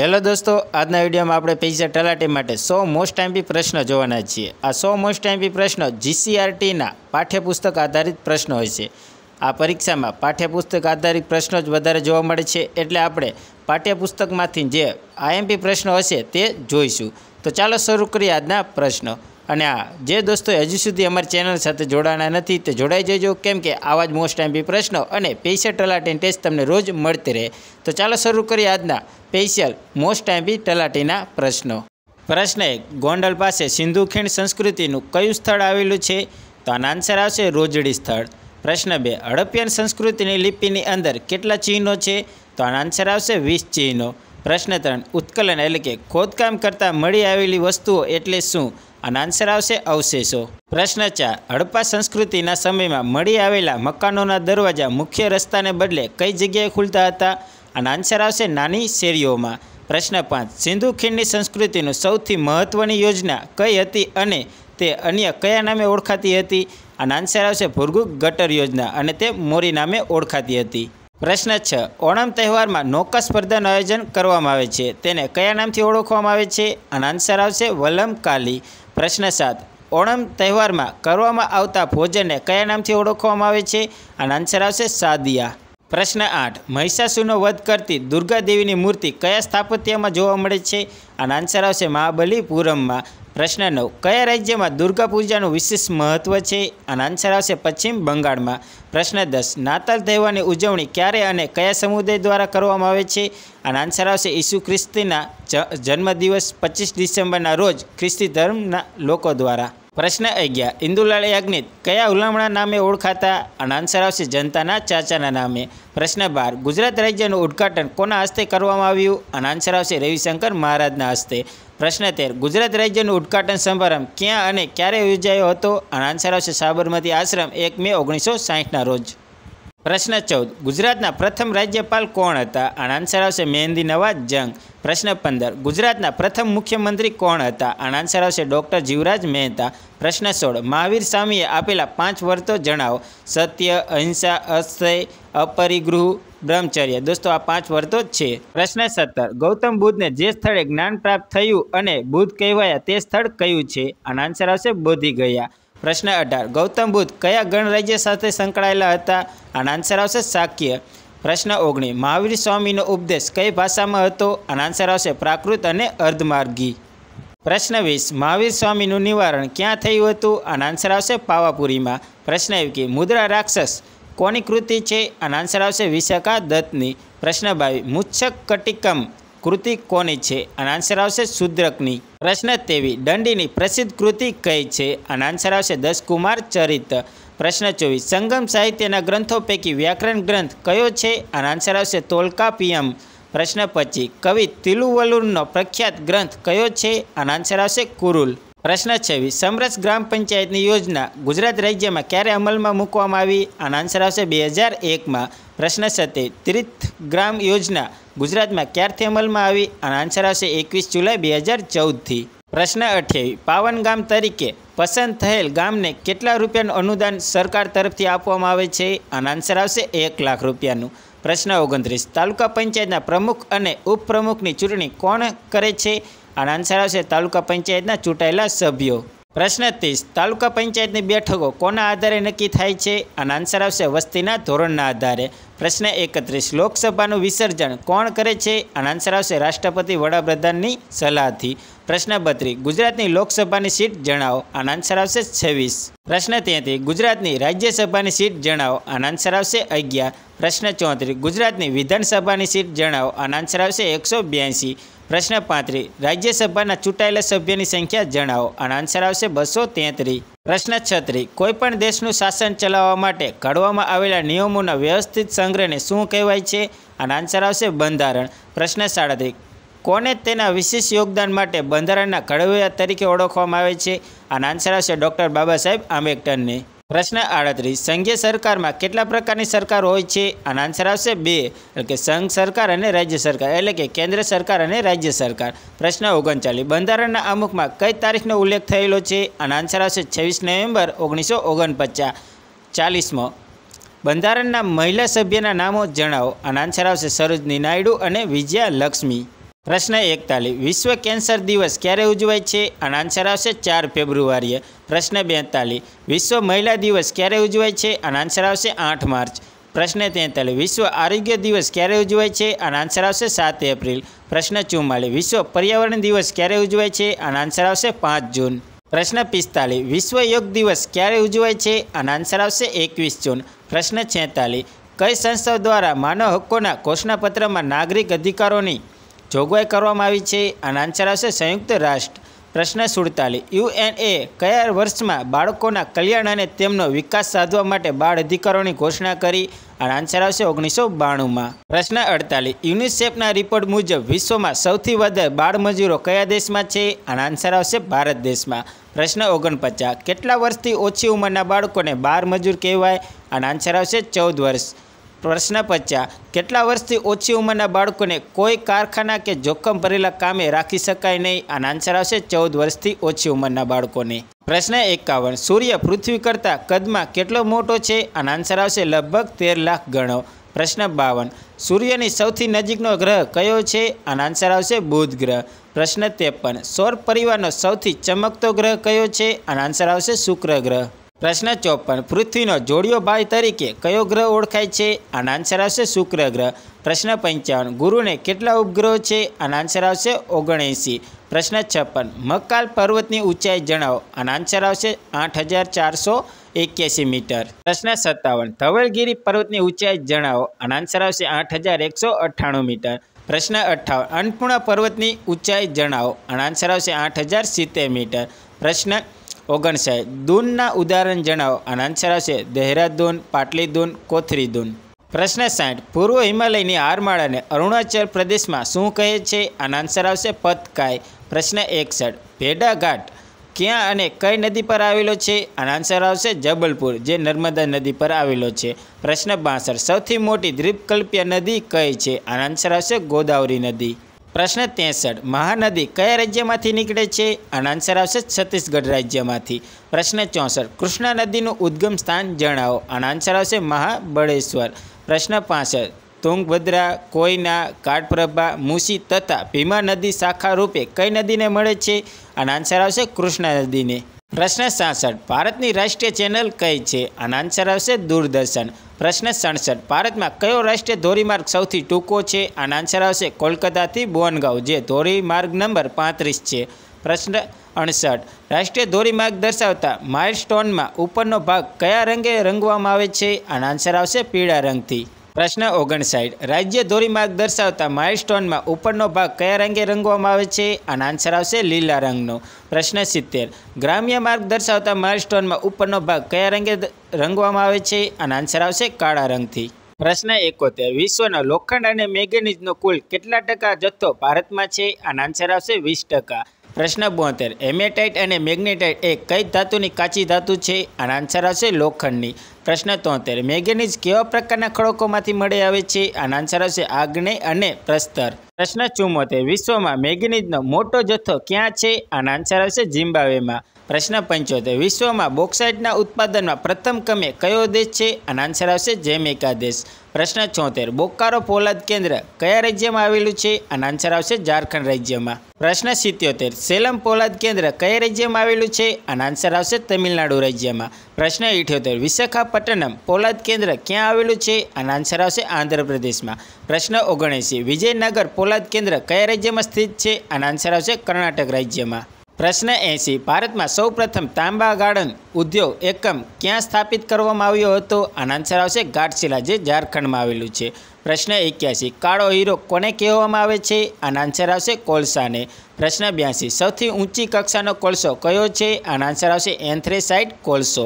hello દોસ્તો આજના વિડીયોમાં આપણે પૈસા તલાટી માટે સો મોસ્ટ ટાઈમપી પ્રશ્નો જોવાના છીએ આ સો મોસ્ટ ટાઈમપી પ્રશ્નો જીસીઆરટીના પાઠ્યપુસ્તક આધારિત પ્રશ્નો હોય છે આ પરીક્ષામાં પાઠ્યપુસ્તક આધારિત પ્રશ્નો જ વધારે જોવા મળે છે એટલે આપણે પાઠ્યપુસ્તકમાંથી જે આઈએમપી પ્રશ્નો હશે તે જોઈશું તો ચાલો શરૂ કરીએ આજના પ્રશ્નો અને આ જે દોસ્તો હજી સુધી અમારી ચેનલ સાથે જોડાણા નથી તે જોડાઈ જજો કેમ કે આવા જ મોસ્ટ ટાઈમ પ્રશ્નો અને પેશિયલ ટલાટીન ટેસ્ટ તમને રોજ મળતી રહે તો ચાલો શરૂ કરીએ આજના સ્પેશિયલ મોસ્ટ ટાઈમ તલાટીના પ્રશ્નો પ્રશ્ન એક ગોંડલ પાસે સિંધુ ખીણ સંસ્કૃતિનું કયું સ્થળ આવેલું છે તો આનો આન્સર આવશે રોજડી સ્થળ પ્રશ્ન બે હડપ્પિયન સંસ્કૃતિની લિપિની અંદર કેટલા ચિહ્નો છે તો આનો આન્સર આવશે વીસ ચિહ્નો પ્રશ્ન ત્રણ ઉત્કલન એટલે કે ખોદકામ કરતાં મળી આવેલી વસ્તુઓ એટલે શું અને આન્સર આવશે અવશેષો પ્રશ્ન ચાર હડપ્પા સંસ્કૃતિના સમયમાં મળી આવેલા મકાનોના દરવાજા મુખ્ય રસ્તાને બદલે કઈ જગ્યાએ ખુલતા હતા અને આન્સર આવશે નાની શેરીઓમાં પ્રશ્ન પાંચ સિંધુ ખીણની સંસ્કૃતિનું સૌથી મહત્ત્વની યોજના કઈ હતી અને તે અન્ય કયા નામે ઓળખાતી હતી અને આન્સર આવશે ભૂર્ગુ ગટર યોજના અને તે મોરી નામે ઓળખાતી હતી પ્રશ્ન છ ઓણમ તહેવારમાં નોકસ સ્પર્ધાનું આયોજન કરવામાં આવે છે તેને કયા નામથી ઓળખવામાં આવે છે અને આન્સર આવશે વલમ કાલી પ્રશ્ન સાત ઓણમ તહેવારમાં કરવામાં આવતા ભોજનને કયા નામથી ઓળખવામાં આવે છે અને આન્સર આવશે સાદિયા પ્રશ્ન આઠ મહિષાસુરનો વધ કરતી દુર્ગા દેવીની મૂર્તિ કયા સ્થાપત્યમાં જોવા મળે છે અને આન્સર આવશે મહાબલીપુરમમાં પ્રશ્ન નવ કયા રાજ્યમાં દુર્ગા પૂજાનું વિશેષ મહત્વ છે અને આન્સર આવશે પશ્ચિમ બંગાળમાં પ્રશ્ન દસ નાતાલ તહેવારની ઉજવણી ક્યારે અને કયા સમુદાય દ્વારા કરવામાં આવે છે અને આન્સર આવશે ઈસુ ખ્રિસ્તીના જન્મદિવસ પચીસ ડિસેમ્બરના રોજ ખ્રિસ્તી ધર્મના લોકો દ્વારા પ્રશ્ન અગિયાર ઇન્દુલાલ યાજ્ઞિત કયા હુલામણા નામે ઓળખાતા અને આન્સર આવશે જનતાના ચાચાના નામે પ્રશ્ન બાર ગુજરાત રાજ્યનું ઉદ્ઘાટન કોના હસ્તે કરવામાં આવ્યું અને આન્સર આવશે રવિશંકર મહારાજના હસ્તે પ્રશ્ન તેર ગુજરાત રાજ્યનો ઉદઘાટન સમારંભ ક્યાં અને ક્યારે યોજાયો હતો આન્સર આવશે સાબરમતી આશ્રમ એક મે ઓગણીસો સાહીઠના રોજ પ્રશ્ન ચૌદ ગુજરાતના પ્રથમ રાજ્યપાલ કોણ હતા આનો આન્સર આવશે મહેંદી નવાજ જંગ પ્રશ્ન પંદર ગુજરાતના પ્રથમ મુખ્યમંત્રી કોણ હતા આનો આન્સર આવશે ડૉક્ટર જીવરાજ મહેતા પ્રશ્ન સોળ મહાવીર સ્વામીએ આપેલા પાંચ વર્તો જણાવો સત્ય અહિંસા અસ્થય અપરિગૃહ બ્રહ્મચર્ય દોસ્તો આ પાંચ વર્તો જ છે પ્રશ્ન સત્તર ગૌતમ બુદ્ધને જે સ્થળે જ્ઞાન પ્રાપ્ત થયું અને બુદ્ધ કહેવાયા તે સ્થળ કયું છે આનો આન્સર આવશે બોધી ગયા પ્રશ્ન અઢાર ગૌતમ બુદ્ધ કયા ગણરાજ્ય સાથે સંકળાયેલા હતા આનો આન્સર આવશે શાક્ય પ્રશ્ન ઓગણી મહાવીર સ્વામીનો ઉપદેશ કઈ ભાષામાં હતો આનો આન્સર આવશે પ્રાકૃત અને અર્ધમાર્ગી પ્રશ્ન વીસ મહાવીર સ્વામીનું નિવારણ ક્યાં થયું હતું આનો આન્સર આવશે પાવાપુરીમાં પ્રશ્ન એક મુદ્રા રાક્ષસ કોની કૃતિ છે અને આન્સર આવશે વિશાખા દત્તની પ્રશ્ન બાવી મુચ્છક કટિકમ કૃતિ કોની છે અને આન્સર આવશે શુદ્રકની પ્રશ્ન તેવી દંડીની પ્રસિદ્ધ કૃતિ કઈ છે અને આન્સર આવશે દસકુમાર ચરિત પ્રશ્ન ચોવીસ સંગમ સાહિત્યના ગ્રંથો પૈકી વ્યાકરણ ગ્રંથ કયો છે અને આન્સર આવશે તોલકાપિયમ પ્રશ્ન પચીસ કવિ તિલુવલુરનો પ્રખ્યાત ગ્રંથ કયો છે અને આન્સર આવશે કુરુલ પ્રશ્ન છવ્વીસ સમરસ ગ્રામ પંચાયતની યોજના ગુજરાત રાજ્યમાં ક્યારે અમલમાં મૂકવામાં આવી આનો આન્સર આવશે બે હજાર એકમાં પ્રશ્ન સાથે તીર્થ ગ્રામ યોજના ગુજરાતમાં ક્યારથી અમલમાં આવી આનો આન્સર આવશે એકવીસ જુલાઈ બે હજાર ચૌદથી પ્રશ્ન અઠ્યાવીસ પાવન ગામ તરીકે પસંદ થયેલ ગામને કેટલા રૂપિયાનું અનુદાન સરકાર તરફથી આપવામાં આવે છે આનો આન્સર આવશે એક લાખ રૂપિયાનું પ્રશ્ન ઓગણત્રીસ તાલુકા પંચાયતના પ્રમુખ અને ઉપપ્રમુખની ચૂંટણી કોણ કરે છે આનો આન્સર આવશે તાલુકા પંચાયતના ચૂંટાયેલા સભ્યો પ્રશ્ન ત્રીસ તાલુકા પંચાયતની બેઠકો કોના આધારે નક્કી થાય છે આનો આન્સર આવશે વસ્તીના ધોરણના આધારે પ્રશ્ન એકત્રીસ લોકસભાનું વિસર્જન કોણ કરે છે આનો આન્સર આવશે રાષ્ટ્રપતિ વડાપ્રધાનની સલાહથી પ્રશ્ન બત્રી ગુજરાતની લોકસભાની સીટ જણાવો આનો આન્સર આવશે છવ્વીસ પ્રશ્ન તેત્રીસ ગુજરાતની રાજ્યસભાની સીટ જણાવો આનો આન્સર આવશે અગિયાર પ્રશ્ન ચોત્રીસ ગુજરાતની વિધાનસભાની સીટ જણાવો આનો આન્સર આવશે એકસો બ્યાસી પ્રશ્ન પાંત્રીસ રાજ્યસભાના ચૂંટાયેલા સભ્યની સંખ્યા જણાવો આનો આન્સર આવશે બસો તેત્રીસ પ્રશ્ન છત્રી કોઈપણ દેશનું શાસન ચલાવવા માટે ઘડવામાં આવેલા નિયમોના વ્યવસ્થિત સંગ્રહને શું કહેવાય છે આનો આન્સર આવશે બંધારણ પ્રશ્ન સાડત્રીસ કોને તેના વિશેષ યોગદાન માટે બંધારણના ઘડવૈયા તરીકે ઓળખવામાં આવે છે આના આન્સર આવશે ડૉક્ટર બાબા સાહેબ આંબેડકરને પ્રશ્ન આડત્રીસ સંઘીય સરકારમાં કેટલા પ્રકારની સરકાર હોય છે આનો આન્સર આવશે બે એટલે કે સંઘ સરકાર અને રાજ્ય સરકાર એટલે કે કેન્દ્ર સરકાર અને રાજ્ય સરકાર પ્રશ્ન ઓગણચાલીસ બંધારણના અમુકમાં કઈ તારીખનો ઉલ્લેખ થયેલો છે આનો આન્સર આવશે છવ્વીસ નવેમ્બર ઓગણીસો ઓગણપચાસ ચાલીસમો બંધારણના મહિલા સભ્યના નામો જણાવો આનો આન્સર આવશે સરોજની નાયડુ અને વિજયા લક્ષ્મી પ્રશ્ન એકતાલીસ વિશ્વ કેન્સર દિવસ ક્યારે ઉજવાય છે અને આન્સર આવશે ચાર ફેબ્રુઆરીએ પ્રશ્ન બેતાલીસ વિશ્વ મહિલા દિવસ ક્યારે ઉજવાય છે અને આન્સર આવશે આઠ માર્ચ પ્રશ્ન તેતાલીસ વિશ્વ આરોગ્ય દિવસ ક્યારે ઉજવાય છે અને આન્સર આવશે સાત એપ્રિલ પ્રશ્ન ચુમ્માલીસ વિશ્વ પર્યાવરણ દિવસ ક્યારે ઉજવાય છે અને આન્સર આવશે પાંચ જૂન પ્રશ્ન પિસ્તાલીસ વિશ્વ યોગ દિવસ ક્યારે ઉજવાય છે અને આન્સર આવશે એકવીસ જૂન પ્રશ્ન છેતાલીસ કઈ સંસ્થાઓ દ્વારા માનવ હકોના ઘોષણાપત્રમાં નાગરિક અધિકારોની જોગવાઈ કરવામાં આવી છે અને આન્સર આવશે સંયુક્ત રાષ્ટ્ર પ્રશ્ન સુડતાલીસ એ કયા વર્ષમાં બાળકોના કલ્યાણ અને તેમનો વિકાસ સાધવા માટે બાળ અધિકારોની ઘોષણા કરી અને આન્સર આવશે ઓગણીસો બાણુંમાં પ્રશ્ન અડતાલીસ યુનિસેફના રિપોર્ટ મુજબ વિશ્વમાં સૌથી વધારે બાળમજૂરો કયા દેશમાં છે અને આન્સર આવશે ભારત દેશમાં પ્રશ્ન ઓગણપચાસ કેટલા વર્ષથી ઓછી ઉંમરના બાળકોને બાળમજૂર કહેવાય અને આન્સર આવશે ચૌદ વર્ષ પ્રશ્ન પૂછ્યા કેટલા વર્ષથી ઓછી ઉંમરના બાળકોને કોઈ કારખાના કે જોખમ ભરેલા કામે રાખી શકાય નહીં આનો આન્સર આવશે ચૌદ વર્ષથી ઓછી ઉંમરના બાળકોને પ્રશ્ન એકાવન સૂર્ય પૃથ્વી કરતાં કદમાં કેટલો મોટો છે આનો આન્સર આવશે લગભગ તેર લાખ ગણો પ્રશ્ન બાવન સૂર્યની સૌથી નજીકનો ગ્રહ કયો છે આનો આન્સર આવશે બુધ ગ્રહ પ્રશ્ન ત્રેપન સૌર પરિવારનો સૌથી ચમકતો ગ્રહ કયો છે આનો આન્સર આવશે શુક્ર ગ્રહ પ્રશ્ન ચોપન પૃથ્વીનો જોડિયો ભાઈ તરીકે કયો ગ્રહ ઓળખાય છે આનો આન્સર આવશે શુક્ર ગ્રહ પ્રશ્ન પંચાવન ગુરુને કેટલા ઉપગ્રહો છે આનો આન્સર આવશે ઓગણએંસી પ્રશ્ન છપ્પન મકાલ પર્વતની ઊંચાઈ જણાવો આનો આન્સર આવશે આઠ હજાર ચારસો એક્યાસી મીટર પ્રશ્ન સત્તાવન ધવલગીરી પર્વતની ઊંચાઈ જણાવો આનો આન્સર આવશે આઠ હજાર એકસો અઠ્ઠાણું મીટર પ્રશ્ન અઠ્ઠાવન અન્નપૂર્ણા પર્વતની ઊંચાઈ જણાવો આનો આન્સર આવશે આઠ હજાર સિત્તેર મીટર પ્રશ્ન ઓગણસાઠ દૂનના ઉદાહરણ જણાવો આનંદ આવશે દહેરાદૂન પાટલીદૂન કોથરીદૂન પ્રશ્ન સાઠ પૂર્વ હિમાલયની હારમાળાને અરુણાચલ પ્રદેશમાં શું કહે છે આનંદ આવશે પતકાય પ્રશ્ન એકસઠ ભેડાઘાટ ક્યાં અને કઈ નદી પર આવેલો છે આનંદ આવશે જબલપુર જે નર્મદા નદી પર આવેલો છે પ્રશ્ન બાસઠ સૌથી મોટી દ્વીપકલ્પીય નદી કઈ છે આનંદ આવશે ગોદાવરી નદી પ્રશ્ન ત્રેસઠ મહાનદી કયા રાજ્યમાંથી નીકળે છે આનો આન્સર આવશે છત્તીસગઢ રાજ્યમાંથી પ્રશ્ન ચોસઠ કૃષ્ણા નદીનું ઉદ્ગમ સ્થાન જણાવો આનો આન્સર આવશે મહાબળેશ્વર પ્રશ્ન પાસઠ તુંગભદ્રા કોયના કાટપ્રભા મુસી તથા ભીમા નદી શાખા રૂપે કઈ નદીને મળે છે આનો આન્સર આવશે કૃષ્ણા નદીને પ્રશ્ન સાસઠ ભારતની રાષ્ટ્રીય ચેનલ કઈ છે આનો આન્સર આવશે દૂરદર્શન પ્રશ્ન સડસઠ ભારતમાં કયો રાષ્ટ્રીય ધોરીમાર્ગ સૌથી ટૂંકો છે આનો આન્સર આવશે કોલકાતાથી બોનગાંવ જે ધોરીમાર્ગ નંબર પાંત્રીસ છે પ્રશ્ન અડસઠ રાષ્ટ્રીય ધોરીમાર્ગ દર્શાવતા માઇલસ્ટોનમાં ઉપરનો ભાગ કયા રંગે રંગવામાં આવે છે આનો આન્સર આવશે પીળા રંગથી પ્રશ્ન ઓગણસાઠ રાજ્ય ધોરીમાર્ગ દર્શાવતા માઇલસ્ટોનમાં ઉપરનો ભાગ કયા રંગે રંગવામાં આવે છે આનો આન્સર આવશે લીલા રંગનો પ્રશ્ન સિત્તેર ગ્રામ્ય માર્ગ દર્શાવતા માઇલસ્ટોનમાં ઉપરનો ભાગ કયા રંગે રંગવામાં આવે છે આનો આન્સર આવશે કાળા રંગથી પ્રશ્ન એકોતેર વિશ્વનો લોખંડ અને મેગ્નેઝનો કુલ કેટલા ટકા જથ્થો ભારતમાં છે આનો આન્સર આવશે વીસ ટકા પ્રશ્ન બોતેર એમેટાઇટ અને મેગ્નેટાઇટ એ કઈ ધાતુની કાચી ધાતુ છે આનો આન્સર આવશે લોખંડની પ્રશ્ન તોતેર મેગ્નેઝ કેવા પ્રકારના ખડકોમાંથી મળી આવે છે આનો આન્સર આવશે આગ્નેય અને પ્રસ્તર પ્રશ્ન ચુમ્મોતેર વિશ્વમાં મેગ્નેઝનો મોટો જથ્થો ક્યાં છે આનો આન્સર આવશે ઝિમ્બાબ્વેમાં પ્રશ્ન પંચોતેર વિશ્વમાં બોક્સાઇટના ઉત્પાદનમાં પ્રથમ ક્રમે કયો દેશ છે અને આન્સર આવશે જેમેકા દેશ પ્રશ્ન છોતેર બોકારો પોલાદ કેન્દ્ર કયા રાજ્યમાં આવેલું છે અને આન્સર આવશે ઝારખંડ રાજ્યમાં પ્રશ્ન સિત્યોતેર સેલમ પોલાદ કેન્દ્ર કયા રાજ્યમાં આવેલું છે અને આન્સર આવશે તમિલનાડુ રાજ્યમાં પ્રશ્ન ઇઠ્યોતેર વિશાખાપટ્ટનમ પોલાદ કેન્દ્ર ક્યાં આવેલું છે અને આન્સર આવશે આંધ્રપ્રદેશમાં પ્રશ્ન ઓગણએંસી વિજયનગર પોલાદ કેન્દ્ર કયા રાજ્યમાં સ્થિત છે અને આન્સર આવશે કર્ણાટક રાજ્યમાં પ્રશ્ન એંસી ભારતમાં સૌપ્રથમ તાંબા ગાર્ડન ઉદ્યોગ એકમ ક્યાં સ્થાપિત કરવામાં આવ્યો હતો આનો આન્સર આવશે ઘાટશિલા જે ઝારખંડમાં આવેલું છે પ્રશ્ન એક્યાસી કાળો હીરો કોને કહેવામાં આવે છે આનો આન્સર આવશે કોલસાને પ્રશ્ન બ્યાસી સૌથી ઊંચી કક્ષાનો કોલસો કયો છે આનો આન્સર આવશે એન્થ્રેસાઇટ કોલસો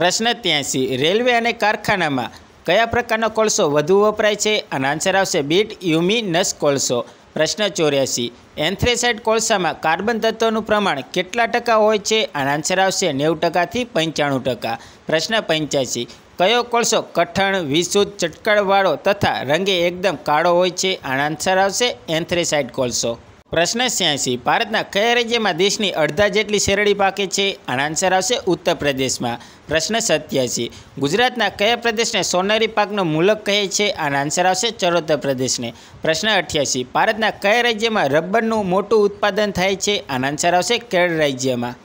પ્રશ્ન ત્યાંસી રેલવે અને કારખાનામાં કયા પ્રકારનો કોલસો વધુ વપરાય છે આનો આન્સર આવશે બીટ યુમિનસ કોલસો પ્રશ્ન ચોર્યાસી એન્થ્રેસાઇડ કોલસામાં કાર્બન તત્વનું પ્રમાણ કેટલા ટકા હોય છે આનો આન્સર આવશે નેવું ટકાથી પંચાણું ટકા પ્રશ્ન પંચ્યાસી કયો કોલસો કઠણ વિશુદ્ધ ચટકળવાળો તથા રંગે એકદમ કાળો હોય છે આનો આન્સર આવશે એન્થ્રેસાઇડ કોલસો પ્રશ્ન છ્યાસી ભારતના કયા રાજ્યમાં દેશની અડધા જેટલી શેરડી પાકે છે આનો આન્સર આવશે ઉત્તર પ્રદેશમાં પ્રશ્ન સત્યાસી ગુજરાતના કયા પ્રદેશને સોનેરી પાકનો મૂલક કહે છે આનો આન્સર આવશે ચરોતર પ્રદેશને પ્રશ્ન અઠ્યાસી ભારતના કયા રાજ્યમાં રબરનું મોટું ઉત્પાદન થાય છે આનો આન્સર આવશે કેરળ રાજ્યમાં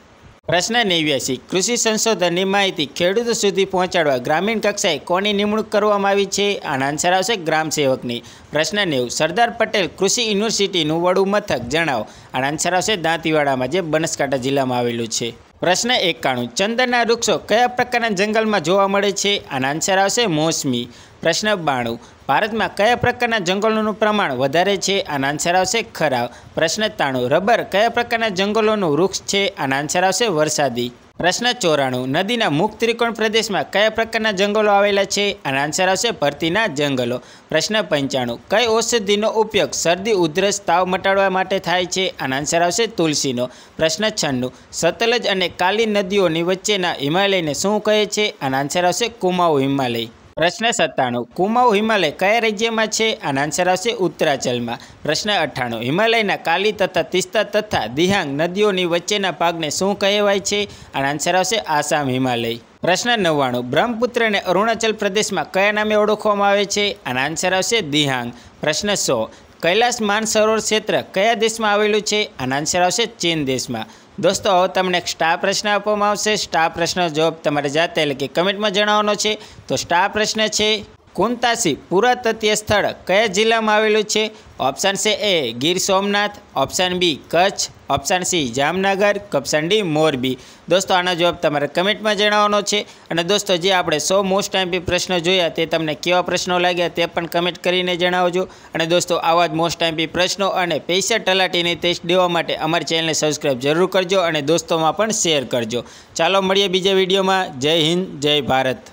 પ્રશ્ન નેવ્યાસી કૃષિ સંશોધનની માહિતી ખેડૂતો સુધી પહોંચાડવા ગ્રામીણ કક્ષાએ કોની નિમણૂક કરવામાં આવી છે આના આન્સર આવશે ગ્રામ સેવકની પ્રશ્ન નેવું સરદાર પટેલ કૃષિ યુનિવર્સિટીનું વડું મથક જણાવો આના આન્સર આવશે દાંતીવાડામાં જે બનાસકાંઠા જિલ્લામાં આવેલું છે પ્રશ્ન એકાણું ચંદનના વૃક્ષો કયા પ્રકારના જંગલમાં જોવા મળે છે આનો આન્સર આવશે મોસમી પ્રશ્ન બાણું ભારતમાં કયા પ્રકારના જંગલોનું પ્રમાણ વધારે છે આનો આન્સર આવશે ખરાબ પ્રશ્ન તાણું રબર કયા પ્રકારના જંગલોનું વૃક્ષ છે આનો આન્સર આવશે વરસાદી પ્રશ્ન ચોરાણું નદીના મુખ ત્રિકોણ પ્રદેશમાં કયા પ્રકારના જંગલો આવેલા છે અને આન્સર આવશે ભરતીના જંગલો પ્રશ્ન પંચાણું કઈ ઔષધિનો ઉપયોગ શરદી ઉધરસ તાવ મટાડવા માટે થાય છે અને આન્સર આવશે તુલસીનો પ્રશ્ન છન્નું સતલજ અને કાલી નદીઓની વચ્ચેના હિમાલયને શું કહે છે અને આન્સર આવશે કુમાઉ હિમાલય પ્રશ્ન સત્તાણું કુમાઉ હિમાલય કયા રાજ્યમાં છે આનો આન્સર આવશે ઉત્તરાચલમાં પ્રશ્ન અઠ્ઠાણું હિમાલયના કાલી તથા તિસ્તા તથા દિહાંગ નદીઓની વચ્ચેના ભાગને શું કહેવાય છે આનો આન્સર આવશે આસામ હિમાલય પ્રશ્ન નવ્વાણું બ્રહ્મપુત્રને અરુણાચલ પ્રદેશમાં કયા નામે ઓળખવામાં આવે છે આનો આન્સર આવશે દિહાંગ પ્રશ્ન સો કૈલાસ માનસરોવર ક્ષેત્ર કયા દેશમાં આવેલું છે આનો આન્સર આવશે ચીન દેશમાં દોસ્તો હવે તમને એક સ્ટાર પ્રશ્ન આપવામાં આવશે સ્ટાર પ્રશ્નનો જવાબ તમારે જાતે એટલે કે કમેન્ટમાં જણાવવાનો છે તો સ્ટાર પ્રશ્ન છે કુંતાસી પુરાતત્વીય સ્થળ કયા જિલ્લામાં આવેલું છે ઓપ્શન છે A Gir Somnath option B Kutch option C Jamnagar option D Morbi દોસ્તો આનો જવાબ તમારે કમેન્ટમાં જણાવવાનો છે અને દોસ્તો જે આપણે સો મોસ્ટ ટાઈમપી પ્રશ્નો જોયા તે તમને કેવા પ્રશ્નો લાગ્યા તે પણ કમેન્ટ કરીને જણાવજો અને દોસ્તો આવા જ મોસ્ટ ટાઈમપી પ્રશ્નો અને પૈસા તલાટીની ટેસ્ટ દેવા માટે અમારી ચેનલને સબસ્ક્રાઈબ જરૂર કરજો અને દોસ્તોમાં પણ શેર કરજો ચાલો મળીએ બીજા વિડીયોમાં જય હિન્દ જય ભારત